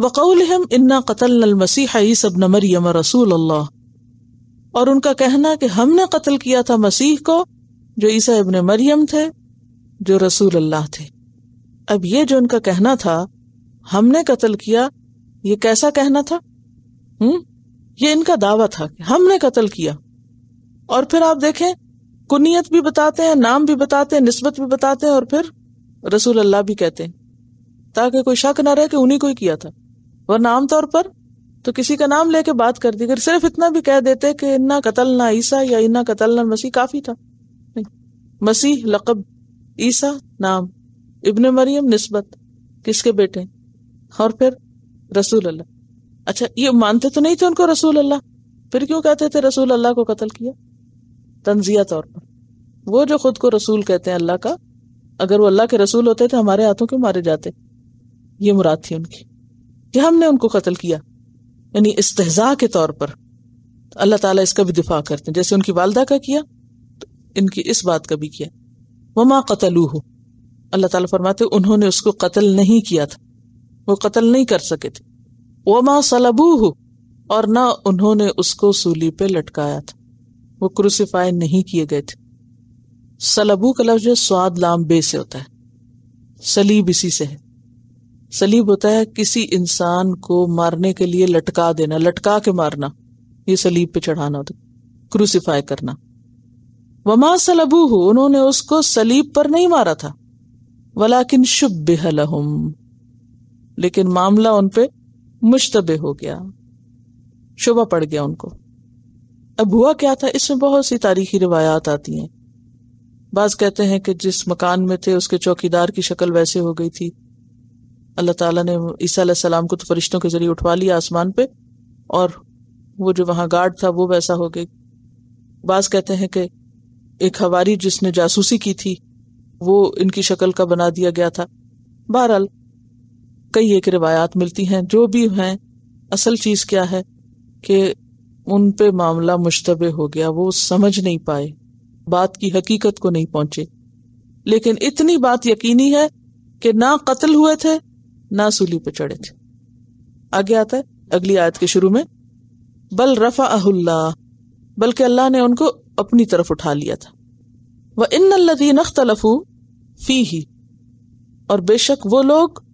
वकौलहम इन्ना कतल मसीह सब न मरियम रसूल अल्लाह और उनका कहना कि हमने कत्ल किया था मसीह को जो ईसा इबन मरियम थे जो रसूल अल्लाह थे अब ये जो उनका कहना था हमने कत्ल किया ये कैसा कहना था हम्म ये इनका दावा था कि हमने कत्ल किया और फिर आप देखें कुनियत भी बताते हैं नाम भी बताते हैं नस्बत भी बताते हैं और फिर रसूल अल्लाह भी कहते हैं ताकि कोई शक ना रहे कि उन्हीं को ही किया था वरना आमतौर पर तो किसी का नाम लेके बात कर दी अगर सिर्फ इतना भी कह देते कि इन्ना कतल ना ईसा या इन्ना कतल ना मसीह काफी था नहीं मसीह लकब ईसा नाम इब्ने मरियम नस्बत किसके बेटे और फिर रसूल अल्लाह अच्छा ये मानते तो नहीं थे उनको रसूल अल्लाह फिर क्यों कहते थे रसूल अल्लाह को कत्ल किया तंजिया तौर पर वो जो खुद को रसूल कहते हैं अल्लाह का अगर वो अल्लाह के रसूल होते तो हमारे हाथों क्यों मारे जाते ये मुराद थी उनकी कि हमने उनको कत्ल किया यानी इस्तेजा के तौर पर अल्लाह ताला इसका भी दिफा करते हैं जैसे उनकी वालदा का किया तो इनकी इस बात का भी किया वो माँ कतलू हो अल्लाह ताला फरमाते उन्होंने उसको कत्ल नहीं किया था वो कत्ल नहीं कर सके थे वो माँ सलबू हो और ना उन्होंने उसको सूली पे लटकाया था वो क्रूसीफाई नहीं किए गए थे सलबू का लफ्ज स्वाद लाम बे से होता है सलीब इसी से है सलीब होता है किसी इंसान को मारने के लिए लटका देना लटका के मारना ये सलीब पे चढ़ाना होता तो क्रूसीफाई करना वमा सलबू उन्होंने उसको सलीब पर नहीं मारा था वलाकिन शुभ बेहलहम लेकिन मामला उन पर मुश्तबे हो गया शुभा पड़ गया उनको अब हुआ क्या था इसमें बहुत सी तारीखी रिवायात आती हैं बाज कहते हैं कि जिस मकान में थे उसके चौकीदार की शक्ल वैसे हो गई थी अल्लाह ताला ने ईसा सलाम को तो फरिश्तों के जरिए उठवा लिया आसमान पे और वो जो वहाँ गार्ड था वो वैसा हो गई बास कहते हैं कि एक हवारी जिसने जासूसी की थी वो इनकी शक्ल का बना दिया गया था बहरहाल कई एक रिवायात मिलती हैं जो भी हैं असल चीज़ क्या है कि उन पे मामला मुश्तबे हो गया वो समझ नहीं पाए बात की हकीकत को नहीं पहुंचे लेकिन इतनी बात यकीनी है कि ना कत्ल हुए थे ना सूली पर चढ़े थे आगे आता है अगली आयत के शुरू में बल रफा अहुल्ला बल्कि अल्लाह ने उनको अपनी तरफ उठा लिया था वह इन अल्लादीन अख्तलफू फी ही और बेशक वो लोग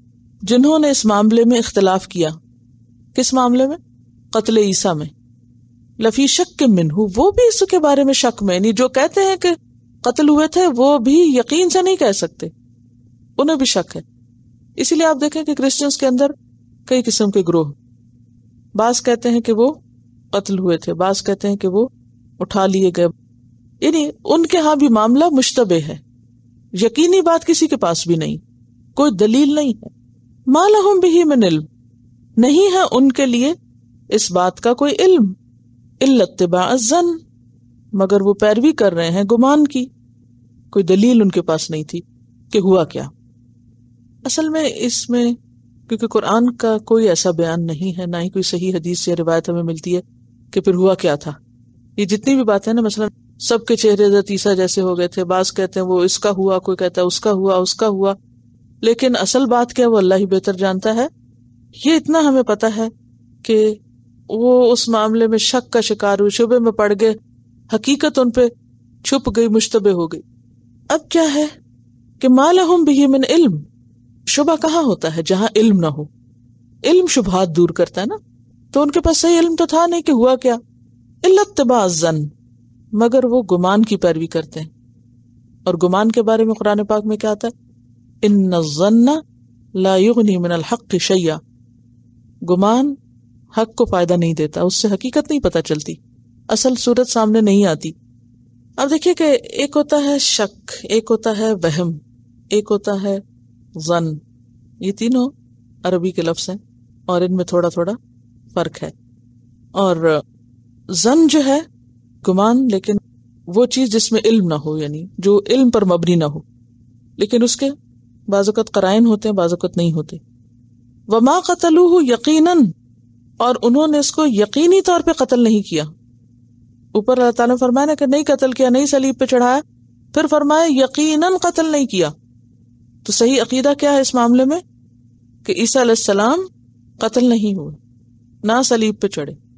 जिन्होंने इस मामले में इख्तलाफ किया किस मामले में कत्ल ईसा में लफी शक के मिनहू वो भी इसके बारे में शक में नहीं जो कहते हैं कि कत्ल हुए थे वो भी यकीन से नहीं कह सकते उन्हें भी शक है इसीलिए आप देखें कि क्रिश्चियंस के अंदर कई किस्म के ग्रोह बास कहते हैं कि वो कत्ल हुए थे बास कहते हैं कि वो उठा लिए गए यानी उनके यहाँ भी मामला मुश्तबे है यकीनी बात किसी के पास भी नहीं कोई दलील नहीं है माला हम भी में इल्म नहीं है उनके लिए इस बात का कोई इल्म इल्लतबाजन मगर वो पैरवी कर रहे हैं गुमान की कोई दलील उनके पास नहीं थी कि हुआ क्या असल में इसमें क्योंकि कुरान का कोई ऐसा बयान नहीं है ना ही कोई सही हदीस या रिवायत हमें मिलती है कि फिर हुआ क्या था ये जितनी भी बातें ना मसलन सबके चेहरे तीसरा जैसे हो गए थे बास कहते हैं वो इसका हुआ कोई कहता है उसका हुआ उसका हुआ लेकिन असल बात क्या वो अल्लाह ही बेहतर जानता है ये इतना हमें पता है कि वो उस मामले में शक का शिकार हुए शुबे में पड़ गए हकीकत उन पर छुप गई मुश्तबे हो गई अब क्या है कि माला हम भी मिन इल्म शुबा कहाँ होता है जहां इल्म ना हो इल्म शुभात दूर करता है ना तो उनके पास सही इल्म तो था नहीं कि हुआ क्या इल्लतबा जन मगर वो गुमान की पैरवी करते हैं और गुमान के बारे में कुरान पाक में क्या आता है इन जन्ना लायुगनी मिनल हक शैया गुमान हक को फायदा नहीं देता उससे हकीकत नहीं पता चलती असल सूरत सामने नहीं आती अब देखिए कि एक होता है शक एक होता है वहम एक होता है जन ये तीनों अरबी के लफ्ज़ हैं और इनमें थोड़ा थोड़ा फ़र्क है और जन जो है गुमान लेकिन वो चीज़ जिसमें इल्म ना हो यानी जो इल्म पर मबनी ना हो लेकिन उसके बाज़त कराइन होते हैं बाजुकत नहीं होते वमा कतलू यकीनन और उन्होंने इसको यकीनी तौर पर कतल नहीं किया ऊपर अल्लाह ताला ने फरमाया कि नहीं कतल किया नहीं सलीब पे चढ़ाया फिर फरमाया यकीनन कत्ल नहीं किया तो सही अकीदा क्या है इस मामले में कि ईसा सलाम कत्ल नहीं हुए ना सलीब पे चढ़े